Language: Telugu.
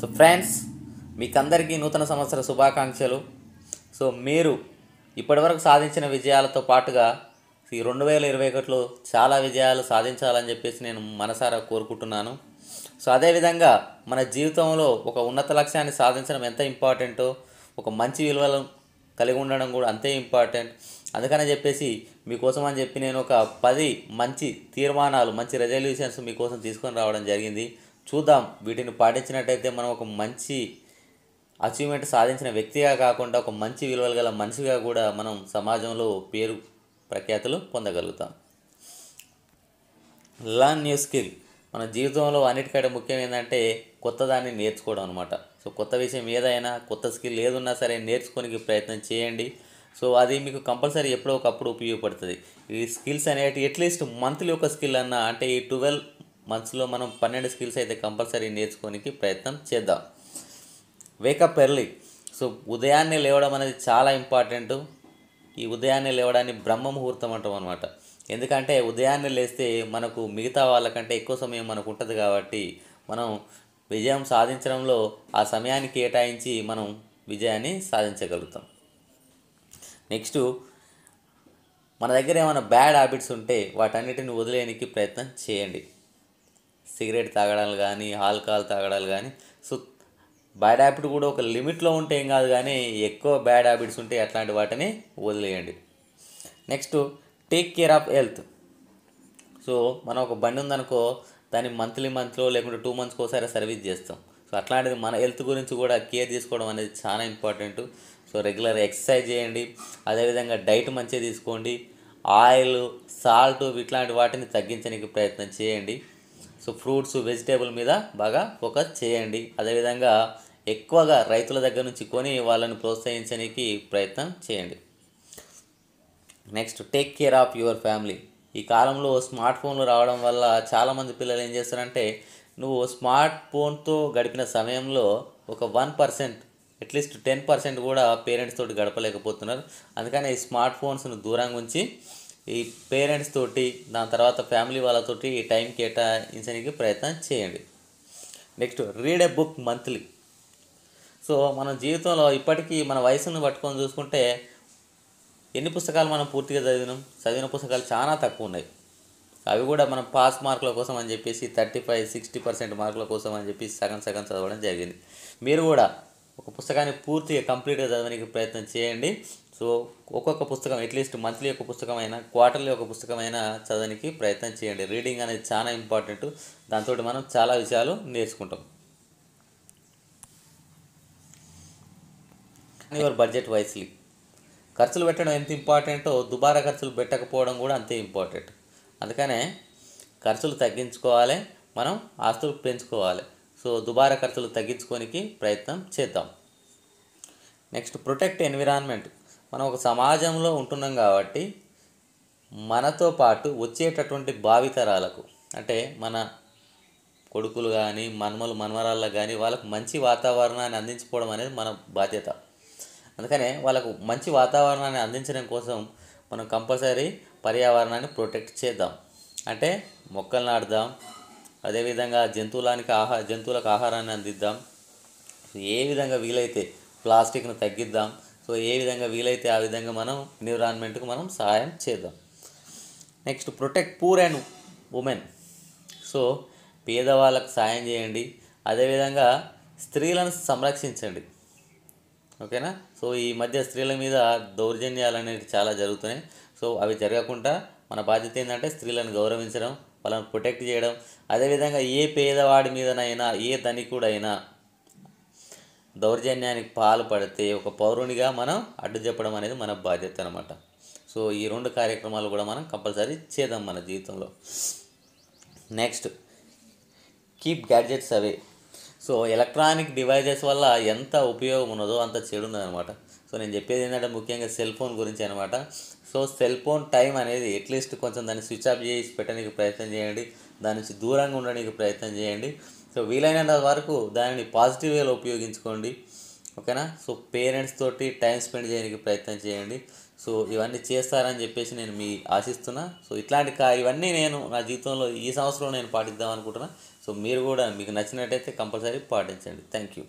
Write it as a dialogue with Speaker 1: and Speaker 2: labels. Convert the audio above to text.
Speaker 1: సో ఫ్రెండ్స్ మీకందరికీ నూతన సంవత్సర శుభాకాంక్షలు సో మీరు ఇప్పటివరకు సాధించిన విజయాలతో పాటుగా ఈ రెండు వేల ఇరవై ఒకటిలో చాలా విజయాలు సాధించాలని చెప్పేసి నేను మనసారా కోరుకుంటున్నాను సో అదేవిధంగా మన జీవితంలో ఒక ఉన్నత లక్ష్యాన్ని సాధించడం ఎంత ఇంపార్టెంటో ఒక మంచి విలువలు కలిగి ఉండడం కూడా అంతే ఇంపార్టెంట్ అందుకని చెప్పేసి మీకోసం అని చెప్పి నేను ఒక పది మంచి తీర్మానాలు మంచి రెజల్యూషన్స్ మీకోసం తీసుకొని రావడం జరిగింది చూద్దాం వీటిని పాటించినట్టయితే మనం ఒక మంచి అచీవ్మెంట్ సాధించిన వ్యక్తిగా కాకుండా ఒక మంచి విలువలు గల మనిషిగా కూడా మనం సమాజంలో పేరు ప్రఖ్యాతులు పొందగలుగుతాం లర్న్ న్యూ స్కిల్ మన జీవితంలో అన్నిటికంటే ముఖ్యం ఏంటంటే కొత్తదాన్ని నేర్చుకోవడం అనమాట సో కొత్త విషయం ఏదైనా కొత్త స్కిల్ ఏదున్నా సరే నేర్చుకోనికి ప్రయత్నం చేయండి సో అది మీకు కంపల్సరీ ఎప్పుడో ఒకప్పుడు ఉపయోగపడుతుంది ఈ స్కిల్స్ అనేవి అట్లీస్ట్ మంత్లీ ఒక స్కిల్ అన్న అంటే ఈ ట్వెల్వ్ మంత్స్లో మనం పన్నెండు స్కిల్స్ అయితే కంపల్సరీ నేర్చుకోనికి ప్రయత్నం చేద్దాం వేకప్ ఎర్లీ సో ఉదయాన్నే లేవడం అనేది చాలా ఇంపార్టెంట్ ఈ ఉదయాన్నే లేవడాన్ని బ్రహ్మ ముహూర్తం అంటాం అనమాట ఎందుకంటే ఉదయాన్నే లేస్తే మనకు మిగతా వాళ్ళకంటే ఎక్కువ సమయం మనకు ఉంటుంది కాబట్టి మనం విజయం సాధించడంలో ఆ సమయాన్ని కేటాయించి మనం విజయాన్ని సాధించగలుగుతాం నెక్స్ట్ మన దగ్గర ఏమైనా బ్యాడ్ హ్యాబిట్స్ ఉంటే వాటన్నిటిని వదిలేయడానికి ప్రయత్నం చేయండి సిగరెట్ తాగడాలు కానీ ఆల్కహాల్ తాగడాలు కానీ సో బ్యాడ్ హ్యాబిట్ కూడా ఒక లిమిట్లో ఉంటే ఏం కాదు కానీ ఎక్కువ బ్యాడ్ హ్యాబిట్స్ ఉంటే అట్లాంటి వాటిని వదిలేయండి next take care of health so మనం ఒక బండి ఉందనుకో దాన్ని మంత్లీ మంత్లో లేకుంటే టూ మంత్స్కి ఒకసారి సర్వీస్ చేస్తాం సో అట్లాంటిది మన హెల్త్ గురించి కూడా కేర్ తీసుకోవడం అనేది చాలా ఇంపార్టెంట్ సో రెగ్యులర్ ఎక్సర్సైజ్ చేయండి అదేవిధంగా డైట్ మంచిగా తీసుకోండి ఆయిల్ సాల్ట్ ఇట్లాంటి వాటిని తగ్గించడానికి ప్రయత్నం చేయండి సో ఫ్రూట్స్ వెజిటేబుల్ మీద బాగా ఫోకస్ చేయండి అదేవిధంగా ఎక్కువగా రైతుల దగ్గర నుంచి కొని వాళ్ళని ప్రోత్సహించడానికి ప్రయత్నం చేయండి next take care of your family ఈ కాలంలో స్మార్ట్ ఫోన్లు రావడం వల్ల చాలామంది పిల్లలు ఏం చేస్తారంటే నువ్వు స్మార్ట్ ఫోన్తో గడిపిన సమయంలో ఒక one percent at least ten percent కూడా పేరెంట్స్ తోటి గడపలేకపోతున్నారు అందుకని ఈ స్మార్ట్ ఫోన్స్ను దూరంగా ఉంచి ఈ పేరెంట్స్ తోటి దాని తర్వాత ఫ్యామిలీ వాళ్ళతోటి ఈ టైం కేటాయించడానికి ప్రయత్నం చేయండి next read a book monthly so మన జీవితంలో ఇప్పటికీ మన వయసును పట్టుకొని చూసుకుంటే ఎన్ని పుస్తకాలు మనం పూర్తిగా చదివినాం చదివిన పుస్తకాలు చాలా తక్కువ ఉన్నాయి అవి కూడా మనం పాస్ మార్కుల కోసం అని చెప్పేసి థర్టీ ఫైవ్ సిక్స్టీ పర్సెంట్ మార్కుల కోసం అని చెప్పి సగం సగం చదవడం జరిగింది మీరు కూడా ఒక పుస్తకాన్ని పూర్తిగా కంప్లీట్గా చదవడానికి ప్రయత్నం చేయండి సో ఒక్కొక్క పుస్తకం అట్లీస్ట్ మంత్లీ ఒక పుస్తకమైనా క్వార్టర్లీ ఒక పుస్తకమైనా చదవడానికి ప్రయత్నం చేయండి రీడింగ్ అనేది చాలా ఇంపార్టెంట్ దాంతో మనం చాలా విషయాలు నేర్చుకుంటాం యువర్ బడ్జెట్ వైస్లీ ఖర్చులు పెట్టడం ఎంత ఇంపార్టెంటో దుబారా ఖర్చులు పెట్టకపోవడం కూడా అంతే ఇంపార్టెంట్ అందుకనే ఖర్చులు తగ్గించుకోవాలి మనం ఆస్తులు పెంచుకోవాలి సో దుబారా ఖర్చులు తగ్గించుకోనికి ప్రయత్నం చేద్దాం నెక్స్ట్ ప్రొటెక్ట్ ఎన్విరాన్మెంట్ మనం ఒక సమాజంలో ఉంటున్నాం కాబట్టి మనతో పాటు వచ్చేటటువంటి భావితరాలకు అంటే మన కొడుకులు కానీ మన్మలు మన్మరాళ్ళ కానీ వాళ్ళకు మంచి వాతావరణాన్ని అందించుకోవడం అనేది మన బాధ్యత అందుకనే వాళ్ళకు మంచి వాతావరణాన్ని అందించడం కోసం మనం కంపల్సరీ పర్యావరణాన్ని ప్రొటెక్ట్ చేద్దాం అంటే మొక్కలు నాటుదాం అదేవిధంగా జంతువులానికి ఆహా జంతువులకు ఆహారాన్ని అందిద్దాం ఏ విధంగా వీలైతే ప్లాస్టిక్ను తగ్గిద్దాం సో ఏ విధంగా వీలైతే ఆ విధంగా మనం ఎన్విరాన్మెంట్కు మనం సహాయం చేద్దాం next protect poor and women so పేదవాళ్ళకు సాయం చేయండి అదేవిధంగా స్త్రీలను సంరక్షించండి ఓకేనా సో ఈ మధ్య స్త్రీల మీద దౌర్జన్యాలు అనేవి చాలా జరుగుతున్నాయి సో అవి జరగకుండా మన బాధ్యత ఏంటంటే స్త్రీలను గౌరవించడం వాళ్ళని ప్రొటెక్ట్ చేయడం అదేవిధంగా ఏ పేదవాడి మీదనైనా ఏ ధనికుడైనా దౌర్జన్యానికి పాల్పడితే ఒక పౌరునిగా మనం అడ్డు చెప్పడం అనేది మన బాధ్యత అనమాట సో ఈ రెండు కార్యక్రమాలు కూడా మనం కంపల్సరీ చేద్దాం మన జీవితంలో next keep gadgets away so electronic devices వల్ల ఎంత ఉపయోగం ఉన్నదో అంత చెడు ఉన్నదనమాట సో నేను చెప్పేది ఏంటంటే ముఖ్యంగా సెల్ ఫోన్ గురించి అనమాట సో సెల్ ఫోన్ టైం అనేది అట్లీస్ట్ కొంచెం దాన్ని స్విచ్ ఆఫ్ చేసి పెట్టడానికి ప్రయత్నం చేయండి దాని నుంచి దూరంగా ఉండడానికి ప్రయత్నం చేయండి సో వీలైనంత వరకు దానిని పాజిటివ్ వేలో ఉపయోగించుకోండి ఓకేనా సో పేరెంట్స్ తోటి టైం స్పెండ్ చేయడానికి ప్రయత్నం చేయండి సో ఇవన్నీ చేస్తారని చెప్పేసి నేను మీ ఆశిస్తున్నా సో ఇట్లాంటి కా ఇవన్నీ నేను నా జీవితంలో ఈ సంవత్సరం నేను పాటిద్దాం అనుకుంటున్నాను సో మీరు కూడా మీకు నచ్చినట్టయితే కంపల్సరీ పాటించండి థ్యాంక్ యూ